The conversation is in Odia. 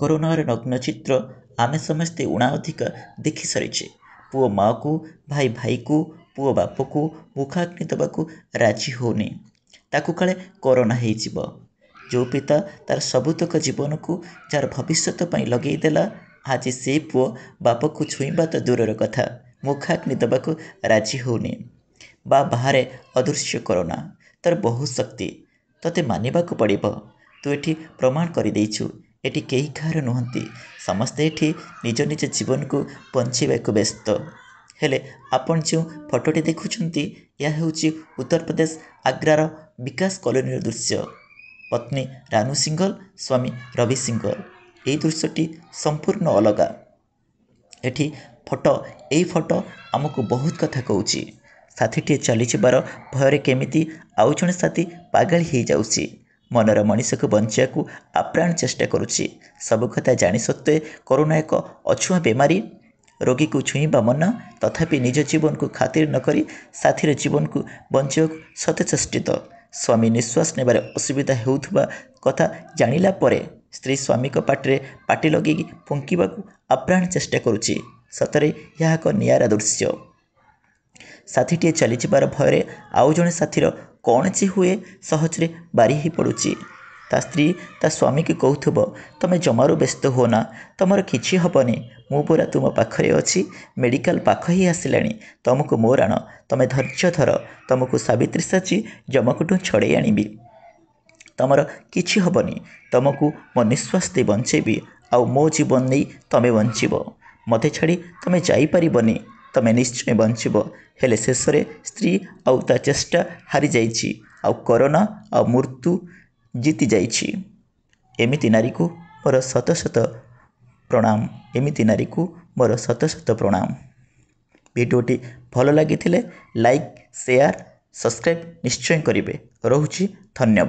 କରୁଣର ନଗ୍ନ ଚିତ୍ର ଆମେ ସମସ୍ତେ ଉଣା ଅଧିକ ଦେଖିସାରିଛେ ପୁଅ ମାଆକୁ ଭାଇ ଭାଇକୁ ପୁଅ ବାପକୁ ମୁଖାଗ୍ନି ଦେବାକୁ ରାଜି ହେଉନି ତାକୁ କାଳେ କରୋନା ହୋଇଯିବ ଯେଉଁ ପିତା ତାର ସବୁତକ ଜୀବନକୁ ଯାହାର ଭବିଷ୍ୟତ ପାଇଁ ଲଗେଇଦେଲା ଆଜି ସେ ପୁଅ ବାପକୁ ଛୁଇଁବା ତ ଦୂରର କଥା ମୁଖାଗ୍ନି ଦେବାକୁ ରାଜି ହେଉନି ବା ବାହାରେ ଅଦୃଶ୍ୟ କରୋନା ତାର ବହୁ ଶକ୍ତି ତୋତେ ମାନିବାକୁ ପଡ଼ିବ ତୁ ଏଠି ପ୍ରମାଣ କରିଦେଇଛୁ ଏଠି କେହି କାହାର ନୁହନ୍ତି ସମସ୍ତେ ଏଠି ନିଜ ନିଜ ଜୀବନକୁ ବଞ୍ଚିବାକୁ ବ୍ୟସ୍ତ ହେଲେ ଆପଣ ଯେଉଁ ଫଟୋଟି ଦେଖୁଛନ୍ତି ଏହା ହେଉଛି ଉତ୍ତରପ୍ରଦେଶ ଆଗ୍ରାର ବିକାଶ କଲୋନୀର ଦୃଶ୍ୟ ପତ୍ନୀ ରାନୁ ସିଂହଲ ସ୍ୱାମୀ ରବି ସିଂହଲ ଏହି ଦୃଶ୍ୟଟି ସମ୍ପୂର୍ଣ୍ଣ ଅଲଗା ଏଠି ଫଟୋ ଏହି ଫଟୋ ଆମକୁ ବହୁତ କଥା କହୁଛି ସାଥିଟିଏ ଚାଲିଯିବାର ଭୟରେ କେମିତି ଆଉ ଜଣେ ସାଥି ପାଗାଳି ହୋଇଯାଉଛି ମନର ମଣିଷକୁ ବଞ୍ଚିବାକୁ ଆପ୍ରାଣ ଚେଷ୍ଟା କରୁଛି ସବୁ କଥା ଜାଣି ସତ୍ତ୍ୱେ କରୋନା ଏକ ଅଛୁଆଁ ବେମାରୀ ରୋଗୀକୁ ଛୁଇଁବା ମନା ତଥାପି ନିଜ ଜୀବନକୁ ଖାତିର ନ କରି ସାଥିର ଜୀବନକୁ ବଞ୍ଚିବାକୁ ସତେଚେଷ୍ଟିତ ସ୍ୱାମୀ ନିଶ୍ୱାସ ନେବାରେ ଅସୁବିଧା ହେଉଥିବା କଥା ଜାଣିଲା ପରେ ସ୍ତ୍ରୀ ସ୍ୱାମୀଙ୍କ ପାଟିରେ ପାଟି ଲଗେଇକି ଫୁଙ୍କିବାକୁ ଆପ୍ରାଣ ଚେଷ୍ଟା କରୁଛି ସତରେ ଏହା ଏକ ନିଆରା ଦୃଶ୍ୟ ସାଥିଟିଏ ଚାଲିଯିବାର ଭୟରେ ଆଉ ଜଣେ ସାଥିର କୌଣସି ହୁଏ ସହଜରେ ବାରି ହୋଇ ପଡ଼ୁଛି ତା ସ୍ତ୍ରୀ ତା ସ୍ୱାମୀକୁ କହୁଥିବ ତୁମେ ଜମାରୁ ବ୍ୟସ୍ତ ହୁଅ ନା ତୁମର କିଛି ହେବନି ମୁଁ ପୁରା ତୁମ ପାଖରେ ଅଛି ମେଡ଼ିକାଲ ପାଖ ହିଁ ଆସିଲାଣି ତୁମକୁ ମୋର ଆଣ ତୁମେ ଧୈର୍ଯ୍ୟ ଧର ତୁମକୁ ସାବିତ୍ରୀ ସାଚି ଜମକୁଠୁ ଛଡ଼େଇ ଆଣିବି ତୁମର କିଛି ହେବନି ତୁମକୁ ମୋ ନିଶ୍ୱାସ ଦେଇ ବଞ୍ଚେଇବି ଆଉ ମୋ ଜୀବନ ନେଇ ତୁମେ ବଞ୍ଚିବ ମୋତେ ଛାଡ଼ି ତୁମେ ଯାଇପାରିବନି ତୁମେ ନିଶ୍ଚୟ ବଞ୍ଚିବ ହେଲେ ଶେଷରେ ସ୍ତ୍ରୀ ଆଉ ତା ଚେଷ୍ଟା ହାରିଯାଇଛି ଆଉ କରୋନା ଆଉ ମୃତ୍ୟୁ ଜିତିଯାଇଛି ଏମିତି ନାରୀକୁ ମୋର ଶତ ଶତ ପ୍ରଣାମ ଏମିତି ନାରୀକୁ ମୋର ଶତ ଶତ ପ୍ରଣାମ ଭିଡ଼ିଓଟି ଭଲ ଲାଗିଥିଲେ ଲାଇକ୍ ସେୟାର ସବସ୍କ୍ରାଇବ୍ ନିଶ୍ଚୟ କରିବେ ରହୁଛି ଧନ୍ୟବାଦ